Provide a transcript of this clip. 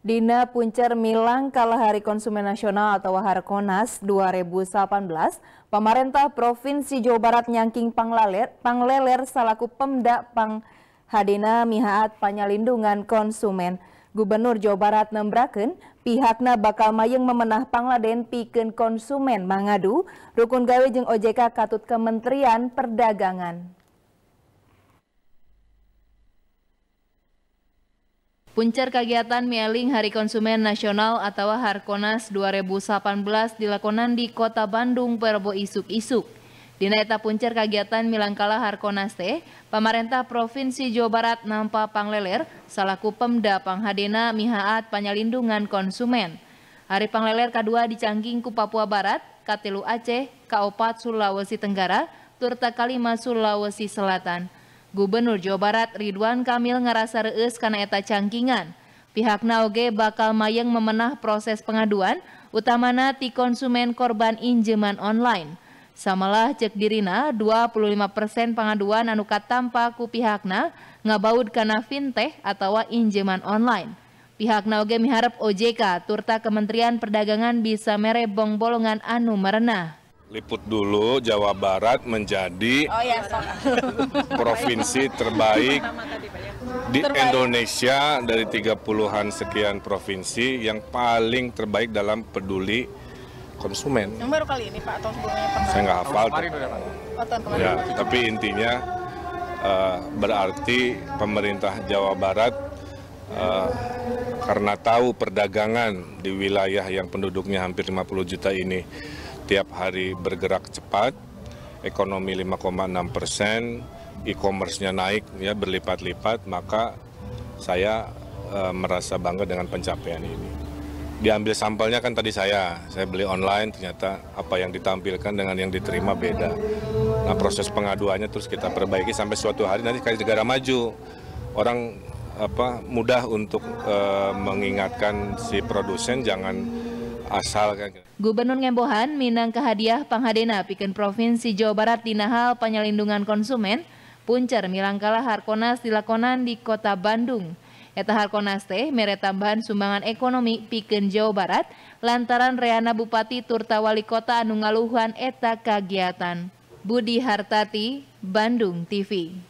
Dina Puncer Milang kalah hari Konsumen Nasional atau Harkonas 2018, pemerintah Provinsi Jawa Barat nyangking pangleler, pangleler salaku Pemda Pang Hadina Mihaat Panyalindungan Konsumen. Gubernur Jawa Barat nembraken, pihakna bakal mayeng memenah pangladen piken konsumen mangadu, rukun gawe jeng OJK katut Kementerian Perdagangan. Puncak kegiatan Mieling Hari Konsumen Nasional atau Harkonas 2018 dilakonan di Kota Bandung Perbo Isuk-Isuk. Dinaeta eta puncak kegiatan Milangkala Harkonas teh, Pemerintah Provinsi Jawa Barat nampak pangleler salaku Pemda Panghadena mihaat panyalindungan konsumen. Hari pangleler kedua dicangging ku Papua Barat, Katilu Aceh, Kaopat Sulawesi Tenggara, Turta Kalima Sulawesi Selatan. Gubernur Jawa Barat Ridwan Kamil ngerasa reus karena eta cangkingan. Pihak Naoge bakal mayeng memenah proses pengaduan, utamana ti konsumen korban injeman online. Samalah cek dirina 25% pengaduan anu tanpa ku pihakna ngabaud karena fintech atau injeman online. Pihak Naoge miharap OJK turta Kementerian Perdagangan bisa mere bong bolongan anu merenah. Liput dulu Jawa Barat menjadi oh, ya, provinsi terbaik ya. di terbaik. Indonesia dari 30-an sekian provinsi yang paling terbaik dalam peduli konsumen. Yang baru kali ini Pak atau sebelumnya Saya nggak hafal. Oh, ya, tapi intinya uh, berarti pemerintah Jawa Barat uh, karena tahu perdagangan di wilayah yang penduduknya hampir 50 juta ini setiap hari bergerak cepat, ekonomi 5,6 persen, e-commerce-nya naik ya berlipat-lipat, maka saya e, merasa bangga dengan pencapaian ini. Diambil sampelnya kan tadi saya, saya beli online ternyata apa yang ditampilkan dengan yang diterima beda. Nah proses pengaduannya terus kita perbaiki sampai suatu hari nanti kali negara maju, orang apa mudah untuk e, mengingatkan si produsen jangan asal kan. Gubernur Ngembohan Minang Kehadiah Panghadena Piken Provinsi Jawa Barat Dinahal Penyelindungan Konsumen Puncer Milangkala Harkonas dilakonan di Kota Bandung. Eta Harkonas teh mere tambahan sumbangan ekonomi Piken Jawa Barat lantaran Reana Bupati Turta Wali Kota Anungaluhan Eta Kagiatan. Budi Hartati, Bandung TV.